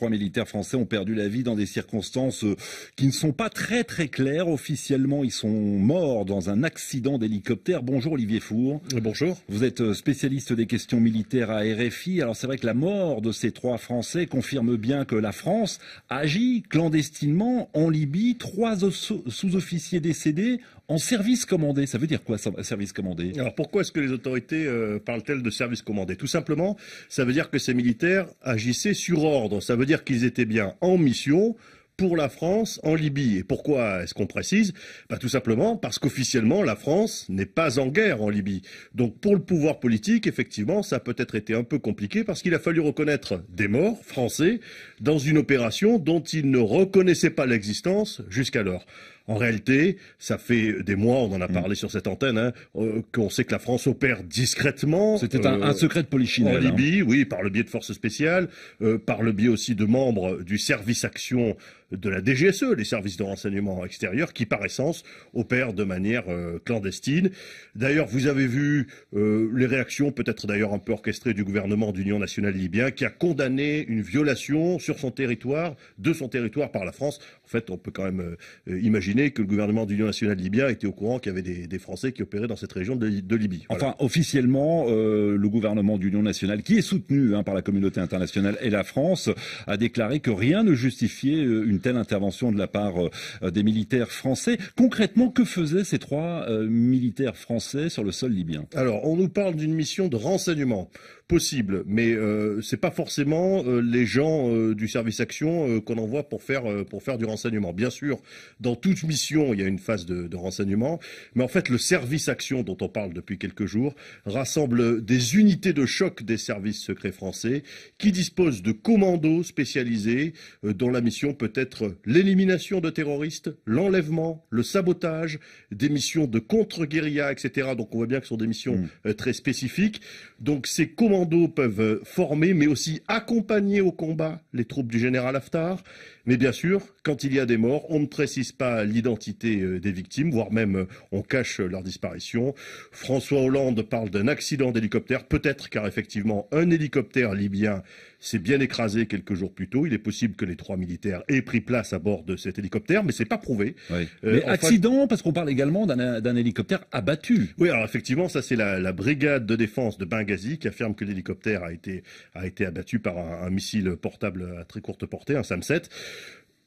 Trois militaires français ont perdu la vie dans des circonstances euh, qui ne sont pas très très claires. Officiellement, ils sont morts dans un accident d'hélicoptère. Bonjour Olivier Four. Euh, bonjour. Vous êtes euh, spécialiste des questions militaires à RFI. Alors c'est vrai que la mort de ces trois Français confirme bien que la France agit clandestinement en Libye. Trois sous-officiers décédés en service commandé. Ça veut dire quoi, service commandé Alors pourquoi est-ce que les autorités parlent-elles de service commandé Tout simplement, ça veut dire que ces militaires agissaient sur ordre. Ça veut dire qu'ils étaient bien en mission pour la France en Libye. Et pourquoi est-ce qu'on précise bah, Tout simplement parce qu'officiellement, la France n'est pas en guerre en Libye. Donc pour le pouvoir politique, effectivement, ça a peut-être été un peu compliqué parce qu'il a fallu reconnaître des morts français dans une opération dont ils ne reconnaissaient pas l'existence jusqu'alors. En réalité, ça fait des mois, on en a hmm. parlé sur cette antenne, hein, euh, qu'on sait que la France opère discrètement. C'était un, euh, secret de Polichinelle. En hein. Libye, oui, par le biais de forces spéciales, euh, par le biais aussi de membres du service action de la DGSE, les services de renseignement extérieur, qui par essence opèrent de manière clandestine. D'ailleurs, vous avez vu les réactions, peut-être d'ailleurs un peu orchestrées, du gouvernement d'Union nationale libyen, qui a condamné une violation sur son territoire, de son territoire par la France. En fait, on peut quand même imaginer imaginer que le gouvernement d'union nationale libyen était au courant qu'il y avait des, Français qui opéraient dans cette région de, Libye. Enfin, officiellement, euh, le gouvernement d'union nationale, qui est soutenu hein, par la communauté internationale et la France, a déclaré que rien ne justifiait euh, une telle intervention de la part euh, des militaires français. Concrètement, que faisaient ces trois militaires français sur le sol libyen Alors, on nous parle d'une mission de renseignement possible, mais euh, c'est pas forcément euh, les gens euh, du service action euh, qu'on envoie pour faire pour faire du renseignement. Bien sûr, dans toute mission, il y a une phase de, de, renseignement, mais en fait, le service action dont on parle depuis quelques jours rassemble des unités de choc des services secrets français qui disposent de commandos spécialisés dont la mission peut être l'élimination de terroristes, l'enlèvement, le sabotage, des missions de contre-guérilla, etc. Donc on voit bien que ce sont des missions mmh. très spécifiques. Donc ces commandos commandos peuvent former, mais aussi accompagner au combat les troupes du général Haftar. Mais bien sûr, quand il y a des morts, on ne précise pas l'identité euh, des victimes, voire même euh, on cache leur disparition. François Hollande parle d'un accident d'hélicoptère, peut-être car effectivement un hélicoptère libyen s'est bien écrasé quelques jours plus tôt. Il est possible que les trois militaires aient pris place à bord de cet hélicoptère, mais ce n'est pas prouvé. Euh, mais accident, parce qu'on parle également d'un hélicoptère abattu. Oui, alors effectivement, ça c'est la, la brigade de défense de Benghazi qui affirme que hélicoptère a été, a été abattu par un, un, missile portable à très courte portée, un SAM-7.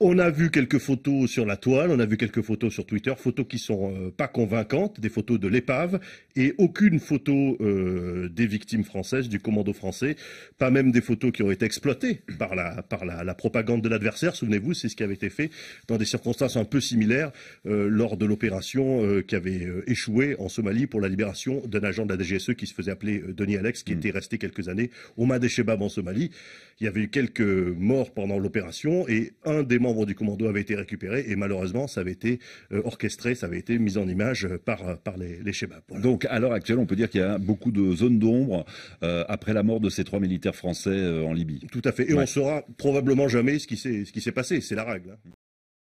On a vu quelques photos sur la toile, on a vu quelques photos sur Twitter, photos qui sont euh, pas convaincantes, des photos de l'épave et aucune photo euh, des victimes françaises, du commando français, pas même des photos qui ont été exploitées par la, propagande de l'adversaire. Souvenez-vous, c'est ce qui avait été fait dans des circonstances un peu similaires euh, lors de l'opération qui avait échoué en Somalie pour la libération d'un agent de la DGSE qui se faisait appeler Denis Alex, qui mm. était resté quelques années au Shebab en Somalie. Il y avait eu quelques morts pendant l'opération et un des membres du commando avait été récupéré et malheureusement, ça avait été euh, orchestré, ça avait été mis en image euh, euh, par, les, les Donc, à l'heure actuelle, on peut dire qu'il y a beaucoup de zones d'ombre après la mort de ces trois militaires français en Libye. Tout à fait. Et on on saura probablement jamais ce qui s'est passé. C'est la règle. Hein.